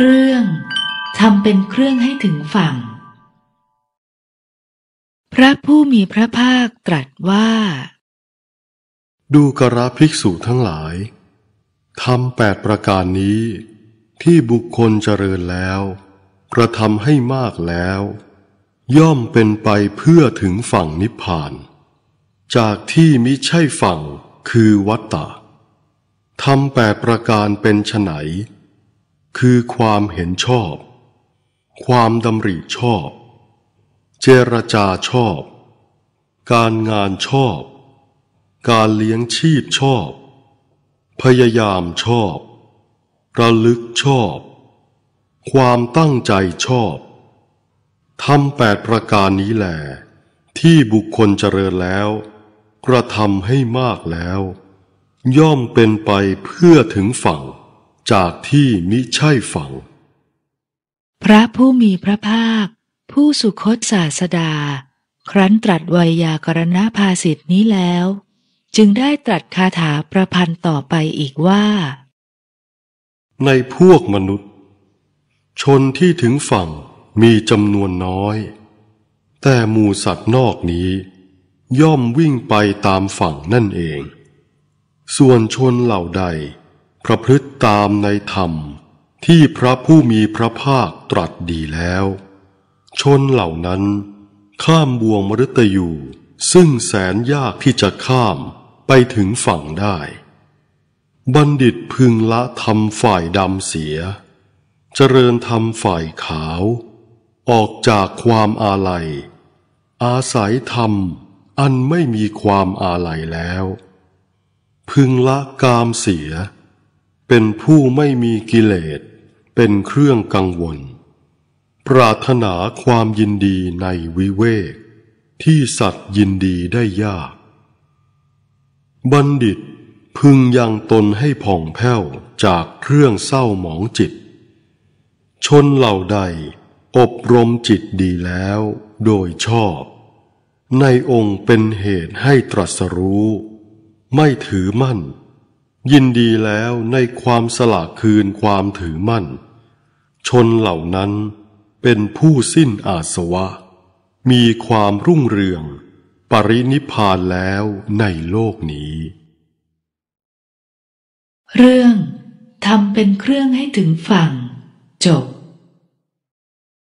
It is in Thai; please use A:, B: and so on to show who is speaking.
A: เรื่อง ทำเป็นเครื่องให้ถึงฝั่ง พระผู้มีพระภาคตรัสว่า
B: ดูกระภิกษุทั้งหลายทำแปดประการนี้ที่บุคคลเจริญแล้ว กระทำให้มากแล้ว ย่อมเป็นไปเพื่อถึงฝั่งนิพพาน จากที่มิใช่ฝั่งคือวัตตะทำแปดประการเป็นไฉนคือความเห็นชอบ ความดำริชอบ เจรจาชอบ การงานชอบ การเลี้ยงชีพชอบ พยายามชอบ ระลึกชอบ ความตั้งใจชอบ ทำแปดประการนี้แหลที่บุคคลเจริญแล้ว กระทำให้มากแล้ว ย่อมเป็นไปเพื่อถึงฝั่งจากที่มิใช่ฝั่ง
A: พระผู้มีพระภาค ผู้สุคตศาสดา ครั้นตรัสวยากรณภาสิทธินี้แล้ว จึงได้ตรัสคาถาประพันธ์ต่อไปอีกว่า
B: ในพวกมนุษย์ ชนที่ถึงฝั่งมีจำนวนน้อย แต่หมูสัตว์นอกนี้ ย่อมวิ่งไปตามฝั่งนั่นเอง ส่วนชนเหล่าใดประพฤติตามในธรรมที่พระผู้มีพระภาคตรัสดีแล้ว ชนเหล่านั้น ข้ามบ่วงมรตยูซึ่งแสนยากที่จะข้ามไปถึงฝั่งได้ บัณฑิตพึงละธรรมฝ่ายดำเสีย เจริญธรรมฝ่ายขาว ออกจากความอาลัยอาศัยธรรมอันไม่มีความอาลัยแล้ว พึงละกามเสียเป็นผู้ไม่มีกิเลสเป็นเครื่องกังวล ปรารถนาความยินดีในวิเวกที่สัตว์ยินดีได้ยาก บัณฑิตพึงยังตนให้ผ่องแผ้ว จากเครื่องเศร้าหมองจิต ชนเหล่าใดอบรมจิตดีแล้วโดยชอบ ในองค์เป็นเหตุให้ตรัสรู้ ไม่ถือมั่นยินดีแล้วในความสละคืนความถือมั่น ชนเหล่านั้นเป็นผู้สิ้นอาสวะ มีความรุ่งเรืองปรินิพานแล้วในโลกนี้
A: เรื่องทำเป็นเครื่องให้ถึงฝั่ง จบ